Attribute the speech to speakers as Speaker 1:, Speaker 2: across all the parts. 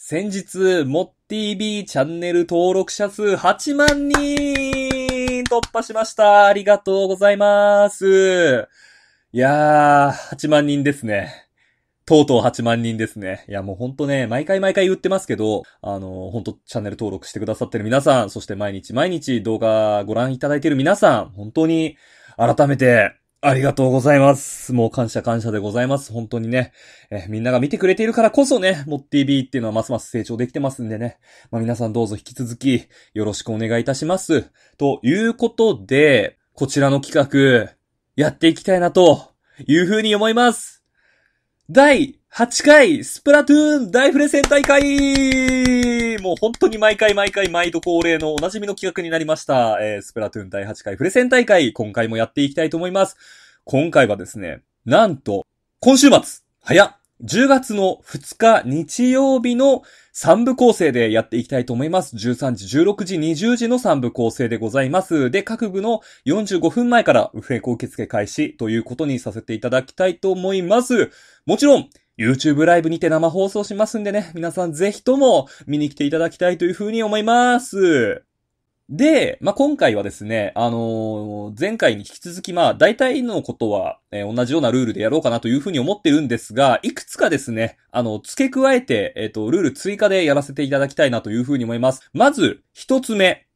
Speaker 1: 先日、モッティーチャンネル登録者数8万人突破しました。ありがとうございます。いやー、8万人ですね。とうとう8万人ですね。いや、もうほんとね、毎回毎回言ってますけど、あの、ほんとチャンネル登録してくださってる皆さん、そして毎日毎日動画ご覧いただいてる皆さん、本当に改めてありがとうございます。もう感謝感謝でございます。本当にね。えみんなが見てくれているからこそね、モッティーっていうのはますます成長できてますんでね。まあ皆さんどうぞ引き続きよろしくお願いいたします。ということで、こちらの企画、やっていきたいなというふうに思います。第8回、スプラトゥーン大プレゼン大会もう本当に毎回毎回毎度恒例のおなじみの企画になりました。えー、スプラトゥーン第8回プレゼン大会、今回もやっていきたいと思います。今回はですね、なんと、今週末、早っ10月の2日日曜日の3部構成でやっていきたいと思います。13時、16時、20時の3部構成でございます。で、各部の45分前からウフェコ受付開始ということにさせていただきたいと思います。もちろん、YouTube ライブにて生放送しますんでね、皆さんぜひとも見に来ていただきたいというふうに思います。で、まあ、今回はですね、あのー、前回に引き続き、まあ、大体のことは、えー、同じようなルールでやろうかなというふうに思ってるんですが、いくつかですね、あの、付け加えて、えっ、ー、と、ルール追加でやらせていただきたいなというふうに思います。まず、一つ目。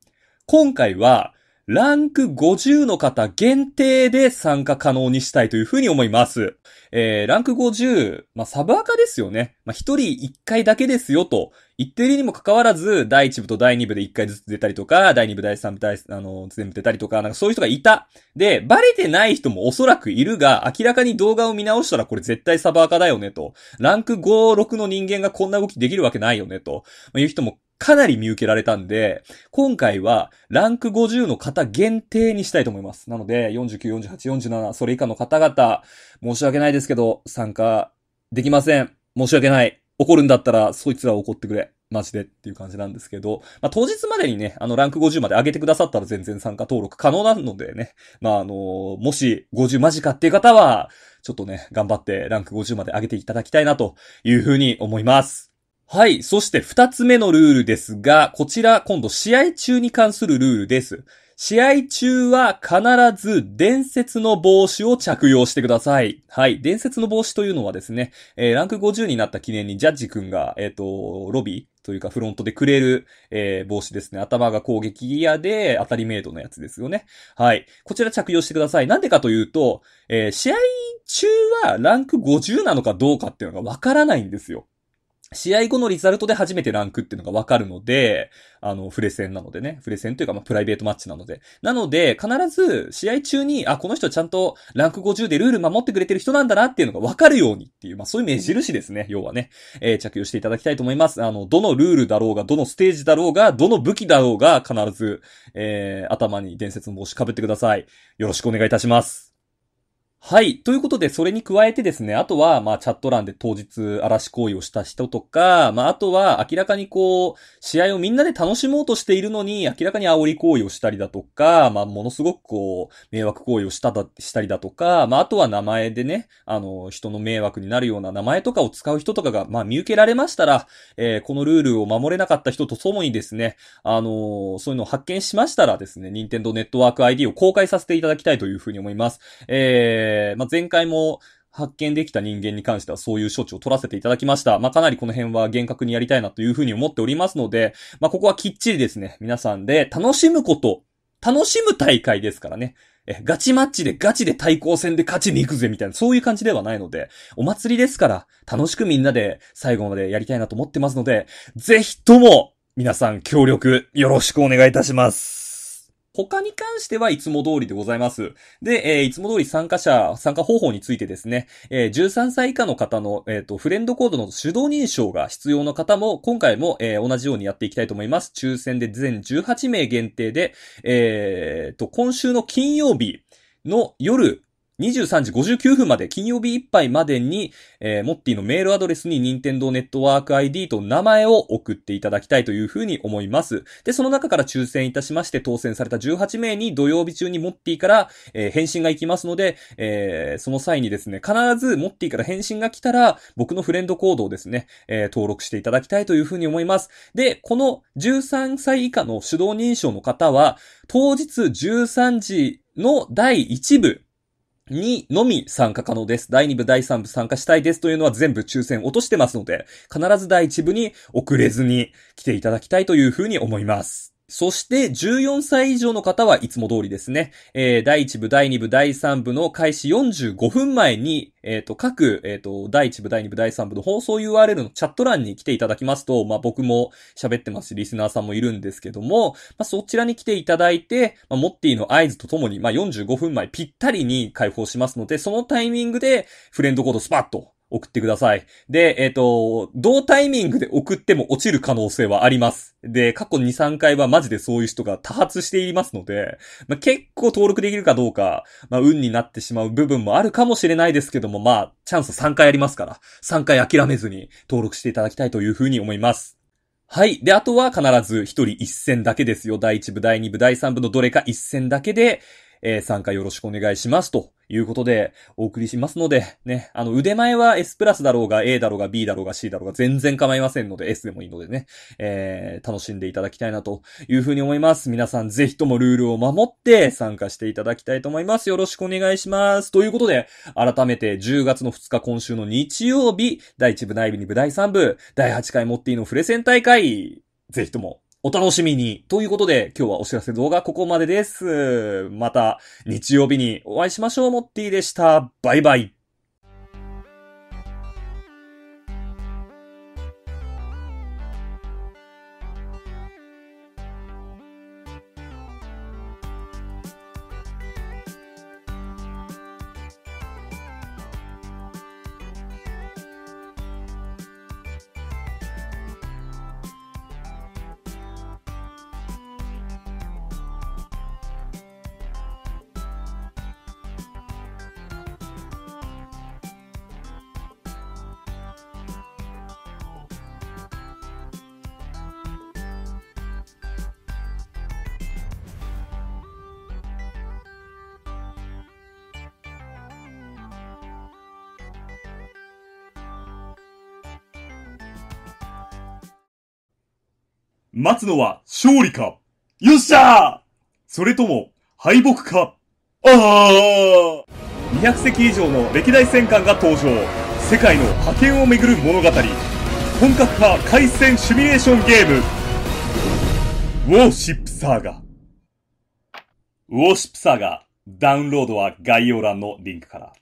Speaker 1: 今回は、ランク50の方限定で参加可能にしたいというふうに思います。えー、ランク50、まあ、サブアカですよね。まあ、1人1回だけですよと言っているにもかかわらず、第1部と第2部で1回ずつ出たりとか、第2部、第3部、第、あの、全部出たりとか、なんかそういう人がいた。で、バレてない人もおそらくいるが、明らかに動画を見直したらこれ絶対サブアカだよねと。ランク5、6の人間がこんな動きできるわけないよねと。まあ、いう人もかなり見受けられたんで、今回はランク50の方限定にしたいと思います。なので、49、48、47、それ以下の方々、申し訳ないですけど、参加できません。申し訳ない。怒るんだったら、そいつら怒ってくれ。マジでっていう感じなんですけど、まあ、当日までにね、あの、ランク50まで上げてくださったら全然参加登録可能なのでね、まあ、あのー、もし50マジかっていう方は、ちょっとね、頑張ってランク50まで上げていただきたいなというふうに思います。はい。そして二つ目のルールですが、こちら今度試合中に関するルールです。試合中は必ず伝説の帽子を着用してください。はい。伝説の帽子というのはですね、えー、ランク50になった記念にジャッジ君が、えっ、ー、と、ロビーというかフロントでくれる、えー、帽子ですね。頭が攻撃ギアで当たりメイドのやつですよね。はい。こちら着用してください。なんでかというと、え試合中はランク50なのかどうかっていうのがわからないんですよ。試合後のリザルトで初めてランクっていうのがわかるので、あの、フレ戦なのでね、フレ戦というか、まあ、プライベートマッチなので。なので、必ず、試合中に、あ、この人ちゃんと、ランク50でルール守ってくれてる人なんだなっていうのがわかるようにっていう、まあ、そういう目印ですね、要はね。えー、着用していただきたいと思います。あの、どのルールだろうが、どのステージだろうが、どの武器だろうが、必ず、えー、頭に伝説の帽子被ってください。よろしくお願いいたします。はい。ということで、それに加えてですね、あとは、まあ、チャット欄で当日嵐行為をした人とか、まあ、あとは、明らかにこう、試合をみんなで楽しもうとしているのに、明らかに煽り行為をしたりだとか、まあ、ものすごくこう、迷惑行為をしただ、したりだとか、まあ、あとは名前でね、あの、人の迷惑になるような名前とかを使う人とかが、まあ、見受けられましたら、えー、このルールを守れなかった人とともにですね、あのー、そういうのを発見しましたらですね、任天堂ネットワーク ID を公開させていただきたいというふうに思います。えーえまあ、前回も発見できた人間に関してはそういう処置を取らせていただきました。まあ、かなりこの辺は厳格にやりたいなというふうに思っておりますので、まあ、ここはきっちりですね、皆さんで楽しむこと、楽しむ大会ですからね。え、ガチマッチでガチで対抗戦で勝ちに行くぜみたいな、そういう感じではないので、お祭りですから、楽しくみんなで最後までやりたいなと思ってますので、ぜひとも、皆さん協力よろしくお願いいたします。他に関してはいつも通りでございます。で、えー、いつも通り参加者、参加方法についてですね、えー、13歳以下の方の、えっ、ー、と、フレンドコードの手動認証が必要の方も、今回も、えー、同じようにやっていきたいと思います。抽選で全18名限定で、えっ、と、今週の金曜日の夜、23時59分まで、金曜日いっぱいまでに、えー、モッティのメールアドレスに任天堂ネットワーク ID と名前を送っていただきたいというふうに思います。で、その中から抽選いたしまして、当選された18名に土曜日中にモッティから、えー、返信が行きますので、えー、その際にですね、必ずモッティから返信が来たら、僕のフレンドコードをですね、え登録していただきたいというふうに思います。で、この13歳以下の手動認証の方は、当日13時の第1部、にのみ参加可能です。第2部、第3部参加したいですというのは全部抽選落としてますので、必ず第1部に遅れずに来ていただきたいというふうに思います。そして14歳以上の方はいつも通りですね、えー、第1部、第2部、第3部の開始45分前に、えっ、ー、と、各、えっ、ー、と、第1部、第2部、第3部の放送 URL のチャット欄に来ていただきますと、まあ、僕も喋ってますし、リスナーさんもいるんですけども、まあ、そちらに来ていただいて、まあ、モッティの合図とともに、まあ、45分前ぴったりに開放しますので、そのタイミングで、フレンドコードスパッと送ってください。で、えっ、ー、と、同タイミングで送っても落ちる可能性はあります。で、過去2、3回はマジでそういう人が多発していますので、まあ、結構登録できるかどうか、まあ、運になってしまう部分もあるかもしれないですけども、まあ、チャンス3回ありますから、3回諦めずに登録していただきたいというふうに思います。はい。で、あとは必ず1人1戦だけですよ。第1部、第2部、第3部のどれか1戦だけで、えー、参加よろしくお願いしますということで、お送りしますので、ね、あの、腕前は S プラスだろうが、A だろうが、B だろうが、C だろうが、全然構いませんので、S でもいいのでね、えー、楽しんでいただきたいなというふうに思います。皆さん、ぜひともルールを守って参加していただきたいと思います。よろしくお願いします。ということで、改めて10月の2日今週の日曜日、第1部、内部2部、第3部、第8回モッティのフレセン大会、ぜひともお楽しみに。ということで、今日はお知らせ動画ここまでです。また、日曜日にお会いしましょう、モッティでした。バイバイ。待つのは勝利かよっしゃーそれとも敗北かああ200隻以上の歴代戦艦が登場世界の覇権をめぐる物語本格派海戦シミュレーションゲームウォーシップサーガウォーシップサーガダウンロードは概要欄のリンクから